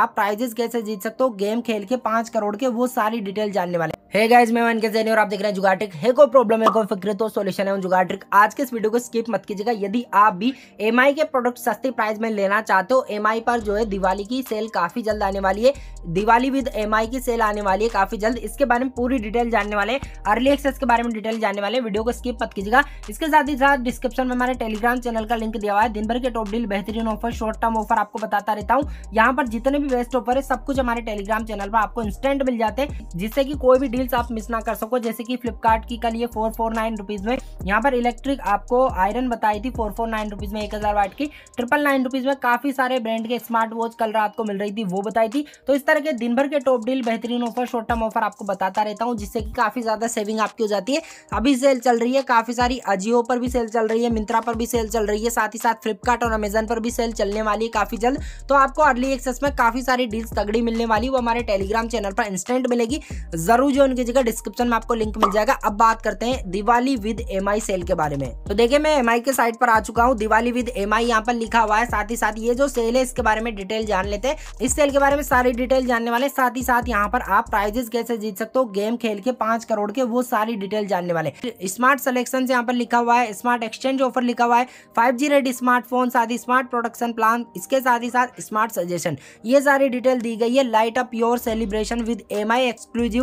आप प्राइजेस कैसे जीत सकते हो गेम खेल के पांच करोड़ के वो सारी डिटेल जानने वाले है गाइज मैं मान के और आप देख रहे हैं जुगाट्रिक है कोई प्रॉब्लम है कोई फिक्र तो सॉल्यूशन है जुगाट्रिक आज के इस वीडियो को स्किप मत कीजिएगा यदि आप भी एम के प्रोडक्ट सस्ते प्राइस में लेना चाहते हो एम पर जो है दिवाली की सेल काफी जल्द आने वाली है दिवाली विद एम की सेल आने वाली है काफी जल्द इसके बारे में पूरी डिटेल जानने वाले अर्ली एक्सेस के बारे में डिटेल जानने वाले वीडियो को स्किप मत कीजिएगा इसके साथ ही साथ डिस्क्रिप्शन में हमारे टेलीग्राम चैनल का लिंक दिया हुआ है दिन भर के टॉप डील बेहतरीन ऑफर शॉर्ट टर्म ऑफर आपको बताता रहता हूँ यहाँ पर जितने भी बेस्ट ऑफर है सब कुछ हमारे टेलीग्राम चैनल पर आपको इंस्टेंट मिल जाते हैं जिससे कि कोई भी डील्स आप मिस ना कर सको जैसे कि फ्लिपकार्ट की कल ये फोर फोर नाइन रुपीज़ में यहाँ पर इलेक्ट्रिक आपको आयरन बताई थी फोर फोर नाइन रुपीज़ में एक हज़ार वाट की ट्रिपल नाइन रुपीज़ में काफ़ी सारे ब्रांड के स्मार्ट वॉच कल रात को मिल रही थी वो बताई थी तो इस तरह के दिन भर के टॉप डील बेहतरीन ऑफर शॉर्ट टर्म ऑफर आपको बताता रहता हूँ जिससे कि काफ़ी ज़्यादा सेविंग आपकी हो जाती है अभी सेल चल रही है काफ़ी सारी अजियो पर भी सेल चल रही है मिंत्रा पर भी सेल चल रही है साथ ही साथ फ्लिपकार्ट और अमेजन पर भी सेल चलने वाली है काफ़ी जल्द तो आपको अर्ली एक्सेस में काफ़ी सारी डील्स तगड़ी मिलने वाली वो हमारे टेलीग्राम चैनल पर इंस्टेंट मिलेगी जरूर वीडियो उनकी जगह डिस्क्रिप्शन में आपको लिंक मिल जाएगा अब बात करते हैं दिवाली विद एम सेल के बारे में तो देखिये मैं एम के साइट पर आ चुका हूँ दिवाली विद एम आई पर लिखा हुआ है साथ ही साथ ये जो सेल है इसके बारे में डिटेल जान लेते हैं इस सेल के बारे में सारी डिटेल जानने वाले साथ ही साथ यहाँ पर आप प्राइजेस कैसे जीत सकते हो गेम खेल के पांच करोड़ के वो सारी डिटेल जानने वाले स्मार्ट तो सिलेक्शन यहाँ पर लिखा हुआ है स्मार्ट एक्सचेंज ऑफर लिखा हुआ है फाइव जी रेड स्मार्टफोन साथ ही स्मार्ट प्रोडक्शन प्लान इसके साथ ही साथ स्मार्ट सजेशन ये सारी डिटेल दी गई है light up your celebration with M I exclusive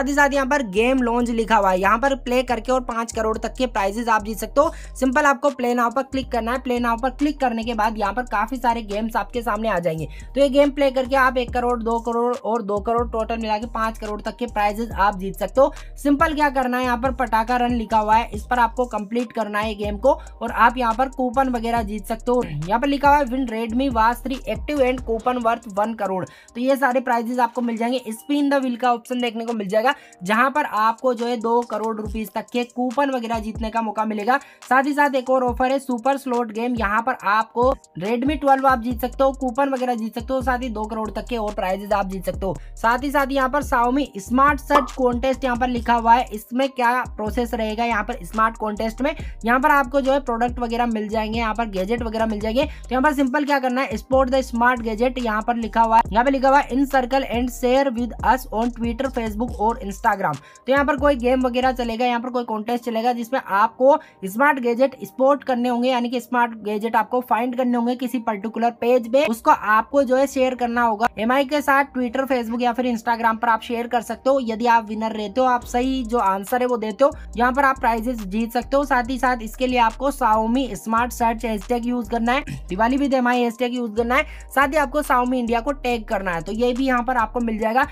साथ ही साथ यहाँ पर गेम लॉन्च लिखा हुआ है यहाँ पर प्ले करके और पांच करोड़ तक के प्राइजेस आप जीत सकते हो सिंपल आपको प्ले नाव पर क्लिक करना है प्ले नाव पर क्लिक करने के बाद यहाँ पर काफी सारे गेम्स आपके सामने आ जाएंगे तो ये गेम प्ले करके आप एक करोड़ दो करोड़ और दो करोड़ टोटल मिला के पांच करोड़ तक के प्राइजेस आप जीत सकते हो सिंपल क्या करना है यहाँ पर पटाखा रन लिखा हुआ है इस पर आपको कंप्लीट करना है गेम को और आप यहाँ पर कूपन वगैरह जीत सकते हो यहाँ पर लिखा हुआ है win Redmi watch three active and coupon worth one crore तो ये सारे प्राइजेस आपको मिल जाएंगे स्पिन द व्हील का ऑप्शन देखने को मिल जाएगा जाएगा जहां पर आपको जो है दो करोड़ रुपीज तक के कूपन वगैरह जीतने का मौका मिलेगा साथ ही साथ एक और ऑफर है सुपर स्लोट गेम यहाँ पर आपको रेडमी ट्वेल्व आप जीत सकते हो कूपन वगैरह जीत सकते हो साथ ही दो करोड़ तक के और प्राइजेस आप जीत सकते हो साथ ही साथ यहाँ पर साउमी स्मार्ट सर्च कॉन्टेस्ट यहाँ पर लिखा हुआ है इसमें क्या प्रोसेस रहेगा यहाँ पर स्मार्ट कॉन्टेस्ट में यहाँ पर आपको जो है प्रोडक्ट वगैरह मिल जाएंगे यहाँ पर गैजेट वगैरह मिल जाएंगे तो यहाँ पर सिंपल क्या करना है स्पोर्ट द स्मार्ट गैजेट यहाँ पर लिखा हुआ है यहाँ पे लिखा हुआ है in circle and share with us on Twitter Facebook और इंस्टाग्राम तो यहाँ पर कोई गेम वगैरह चलेगा यहाँ पर कोई कॉन्टेस्ट चलेगा जिसमें आपको स्मार्ट गेजेट स्पोर्ट करने होंगे यानी कि स्मार्ट गैजेट आपको फाइंड करने होंगे किसी पर्टिकुलर पेज पे उसको आपको जो है शेयर करना होगा एम के साथ ट्विटर फेसबुक या फिर इंस्टाग्राम पर आप शेयर कर सकते हो यदि आप विनर रहते हो आप सही जो आंसर है वो देते हो यहाँ पर आप प्राइजेस जीत सकते हो साथ ही साथ इसके लिए आपको Xiaomi smart search hashtag use करना है Diwali with M hashtag use करना है साथ ही आपको साउमी इंडिया को टैग करना है तो ये भी यहाँ पर आपको मिल जाएगा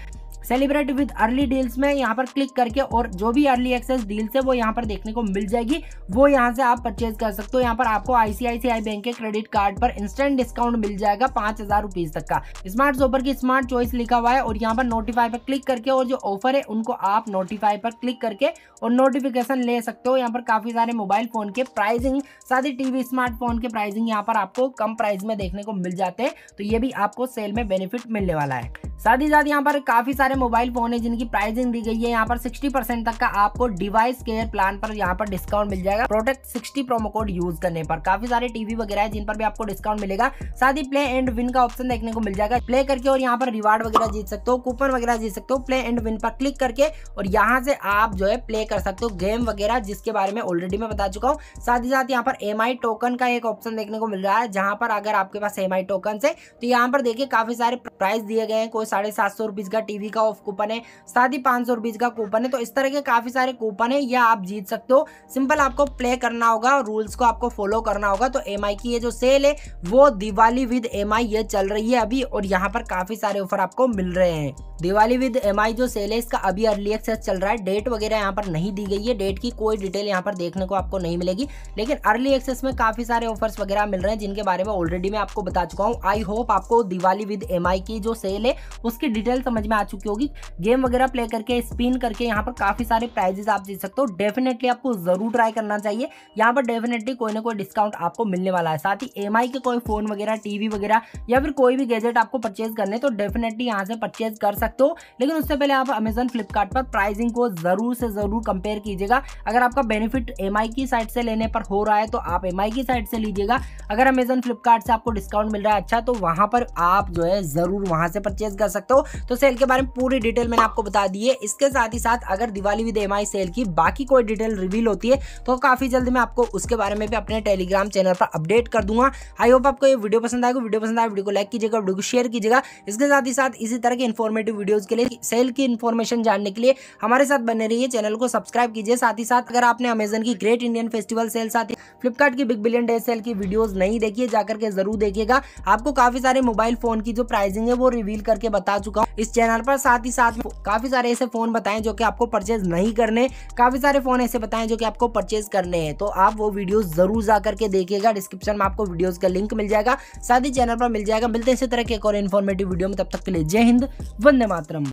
सेलिब्रेट विद अर्ली डील्स में यहाँ पर क्लिक करके और जो भी अर्ली एक्सेस डील्स है वो यहाँ पर देखने को मिल जाएगी वो यहाँ से आप परचेज कर सकते हो यहाँ पर आपको आईसीआईसीआई बैंक के क्रेडिट कार्ड पर इंस्टेंट डिस्काउंट मिल जाएगा पांच हजार रुपीज तक का स्मार्ट सोपर की स्मार्ट चॉइस लिखा हुआ है और यहाँ पर नोटिफाई पर क्लिक करके और जो ऑफर है उनको आप नोटिफाई पर क्लिक करके और नोटिफिकेशन ले सकते हो यहाँ पर काफी सारे मोबाइल फोन के प्राइजिंग साथ ही टीवी स्मार्टफोन के प्राइजिंग यहाँ पर आपको कम प्राइस में देखने को मिल जाते हैं तो ये भी आपको सेल में बेनिफिट मिलने वाला है साथ ही साथ यहाँ पर काफी सारे मोबाइल फोन है जिनकी प्राइसिंग दी गई है यहाँ पर 60 परसेंट तक का आपको डिवाइस केयर प्लान पर यहाँ पर डिस्काउंट मिल जाएगा प्रोटेक्ट 60 प्रोमो कोड यूज करने पर काफी सारे टीवी वगैरह है जिन पर भी आपको डिस्काउंट मिलेगा साथ ही प्ले एंड विन का ऑप्शन देखने को मिल जाएगा प्ले करके और यहाँ पर रिवार्ड वगैरह जीत सकते हो कूपन वगैरह जीत सकते हो प्ले एंड विन पर क्लिक करके और यहाँ से आप जो है प्ले कर सकते हो गेम वगैरह जिसके बारे में ऑलरेडी मैं बता चुका हूँ साथ ही साथ यहाँ पर एम टोकन का एक ऑप्शन देखने को मिल रहा है जहाँ पर अगर आपके पास एम टोकन है तो यहाँ पर देखिए काफी सारे प्राइस दिए गए हैं कोई साढ़े सात सौ रुपीज़ का टीवी का ऑफ कूपन है साथ ही पाँच सौ रुपीज़ का कूपन है तो इस तरह के काफ़ी सारे कूपन है यह आप जीत सकते हो सिंपल आपको प्ले करना होगा और रूल्स को आपको फॉलो करना होगा तो एम की ये जो सेल है वो दिवाली विद एम ये चल रही है अभी और यहाँ पर काफ़ी सारे ऑफर आपको मिल रहे हैं दिवाली विद एम जो सेल है इसका अभी अर्ली एक्सेस चल रहा है डेट वगैरह यहाँ पर नहीं दी गई है डेट की कोई डिटेल यहाँ पर देखने को आपको नहीं मिलेगी लेकिन अर्ली एक्सेस में काफ़ी सारे ऑफर्स वगैरह मिल रहे हैं जिनके बारे में ऑलरेडी मैं आपको बता चुका हूँ आई होप आपको दिवाली विद एम की जो सेल है उसकी डिटेल समझ में आ चुकी होगी गेम वगैरह प्ले करके स्पिन करके यहाँ पर काफ़ी सारे प्राइजेस आप जीत सकते हो डेफिनेटली आपको ज़रूर ट्राई करना चाहिए यहाँ पर डेफिनेटली कोई ना कोई डिस्काउंट आपको मिलने वाला है साथ ही एम के कोई फ़ोन वगैरह टीवी वगैरह या फिर कोई भी गैजेट आपको परचेज करने तो डेफिनेटली यहाँ से परचेज कर सकते हो लेकिन उससे पहले आप अमेजन फ्लिपकार्ट पर प्राइजिंग को ज़रूर से ज़रूर कंपेयर कीजिएगा अगर आपका बेनिफिट एम की साइड से लेने पर हो रहा है तो आप एम की साइड से लीजिएगा अगर अमेजन फ्लिपकार्ट से आपको डिस्काउंट मिल रहा है अच्छा तो वहां पर आप जो है ज़रूर जरूर वहां से परचेज कर सकते हो तो सेल के बारे में पूरी डिटेल मैंने आपको बता दी है इसके साथ ही साथ अगर दिवाली विद एम सेल की बाकी कोई डिटेल रिवील होती है तो काफ़ी जल्दी मैं आपको उसके बारे में भी अपने टेलीग्राम चैनल पर अपडेट कर दूंगा आई होप आपको ये वीडियो पसंद आएगा वीडियो पसंद आए वीडियो को लाइक कीजिएगा वीडियो को शेयर कीजिएगा इसके साथ ही साथ इसी तरह के इन्फॉर्मेटिव वीडियोज के लिए सेल की इन्फॉर्मेशन जानने के लिए हमारे साथ बने रही चैनल को सब्सक्राइब कीजिए साथ ही साथ अगर आपने अमेजन की ग्रेट इंडियन फेस्टिवल सेल साथ ही फ्लिपकार्ट की बिग बिलियन डे सेल की वीडियोज नहीं देखिए जाकर के जरूर देखिएगा आपको काफी सारे मोबाइल फोन की जो प्राइसिंग है वो रिवील करके बता चुका हूँ इस चैनल पर साथ ही साथ काफी सारे ऐसे फोन बताएं जो कि आपको परचेज नहीं करने काफी सारे फोन ऐसे बताएं जो कि आपको परचेज करने हैं तो आप वो वीडियो जरूर जा करके देखिएगा डिस्क्रिप्शन में आपको वीडियोज का लिंक मिल जाएगा साथ ही चैनल पर मिल जाएगा मिलते हैं इसी तरह के एक और इन्फॉर्मेटिव वीडियो में तब तक के लिए जय हिंद वंदे मातरम